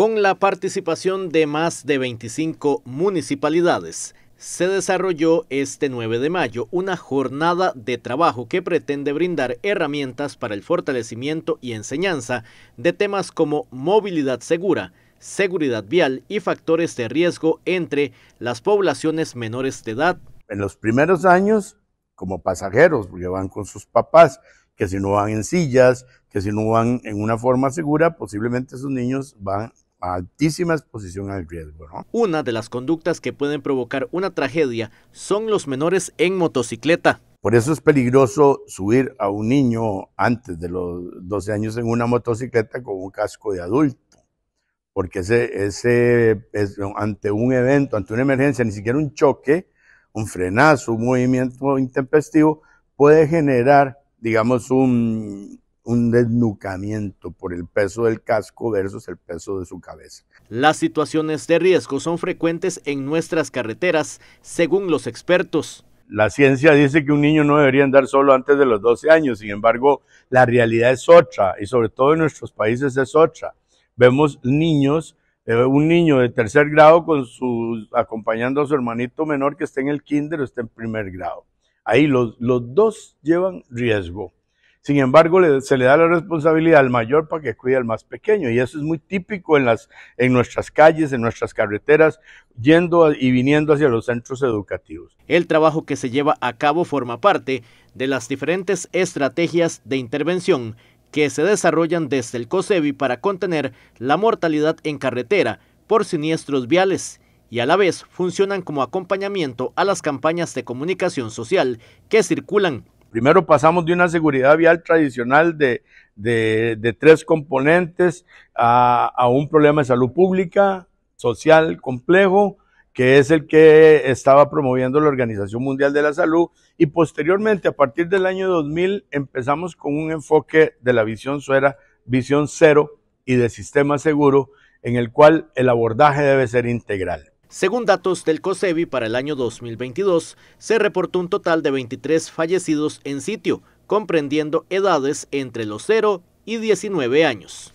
Con la participación de más de 25 municipalidades, se desarrolló este 9 de mayo una jornada de trabajo que pretende brindar herramientas para el fortalecimiento y enseñanza de temas como movilidad segura, seguridad vial y factores de riesgo entre las poblaciones menores de edad. En los primeros años, como pasajeros, porque van con sus papás, que si no van en sillas, que si no van en una forma segura, posiblemente sus niños van altísima exposición al riesgo. ¿no? Una de las conductas que pueden provocar una tragedia son los menores en motocicleta. Por eso es peligroso subir a un niño antes de los 12 años en una motocicleta con un casco de adulto, porque ese, ese ante un evento, ante una emergencia, ni siquiera un choque, un frenazo, un movimiento intempestivo, puede generar, digamos, un, un desnucamiento por el peso del casco versus el peso de su cabeza. Las situaciones de riesgo son frecuentes en nuestras carreteras, según los expertos. La ciencia dice que un niño no debería andar solo antes de los 12 años, sin embargo, la realidad es otra y sobre todo en nuestros países es otra. Vemos niños, eh, un niño de tercer grado con su, acompañando a su hermanito menor que está en el kinder o está en primer grado. Ahí los dos llevan riesgo. Sin embargo, se le da la responsabilidad al mayor para que cuide al más pequeño. Y eso es muy típico en, las, en nuestras calles, en nuestras carreteras, yendo y viniendo hacia los centros educativos. El trabajo que se lleva a cabo forma parte de las diferentes estrategias de intervención que se desarrollan desde el COSEBI para contener la mortalidad en carretera por siniestros viales y a la vez funcionan como acompañamiento a las campañas de comunicación social que circulan Primero pasamos de una seguridad vial tradicional de, tres componentes a, a, un problema de salud pública, social, complejo, que es el que estaba promoviendo la Organización Mundial de la Salud. Y posteriormente, a partir del año 2000, empezamos con un enfoque de la visión suera, visión cero y de sistema seguro, en el cual el abordaje debe ser integral. Según datos del COSEBI, para el año 2022 se reportó un total de 23 fallecidos en sitio, comprendiendo edades entre los 0 y 19 años.